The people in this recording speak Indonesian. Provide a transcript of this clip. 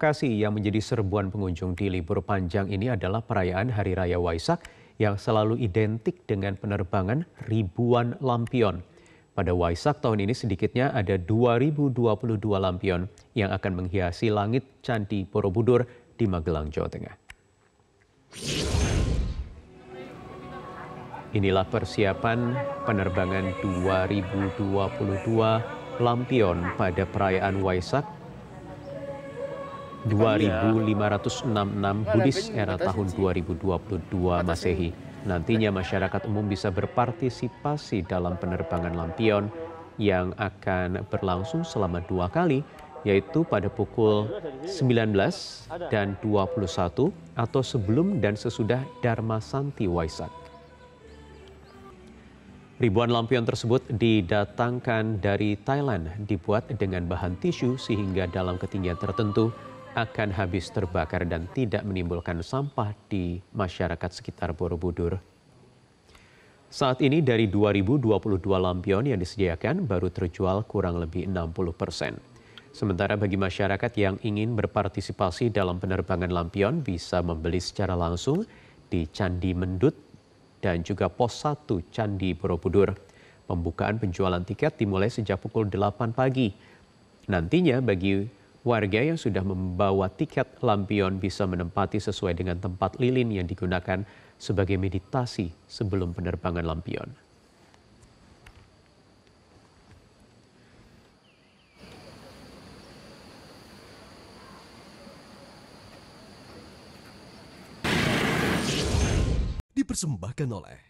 Lokasi yang menjadi serbuan pengunjung di libur panjang ini adalah perayaan Hari Raya Waisak yang selalu identik dengan penerbangan ribuan lampion. Pada Waisak tahun ini sedikitnya ada 2022 lampion yang akan menghiasi langit Candi Borobudur di Magelang, Jawa Tengah. Inilah persiapan penerbangan 2022 lampion pada perayaan Waisak 2.566 Buddhis era tahun 2022 Masehi. Nantinya masyarakat umum bisa berpartisipasi dalam penerbangan lampion yang akan berlangsung selama dua kali yaitu pada pukul 19 dan 21 atau sebelum dan sesudah Dharma Santi Waisak. Ribuan lampion tersebut didatangkan dari Thailand, dibuat dengan bahan tisu sehingga dalam ketinggian tertentu akan habis terbakar dan tidak menimbulkan sampah di masyarakat sekitar Borobudur. Saat ini dari 2022 lampion yang disediakan baru terjual kurang lebih 60 persen. Sementara bagi masyarakat yang ingin berpartisipasi dalam penerbangan lampion bisa membeli secara langsung di Candi Mendut dan juga pos 1 Candi Borobudur. Pembukaan penjualan tiket dimulai sejak pukul 8 pagi. Nantinya bagi Warga yang sudah membawa tiket lampion bisa menempati sesuai dengan tempat lilin yang digunakan sebagai meditasi sebelum penerbangan lampion. Dipersembahkan oleh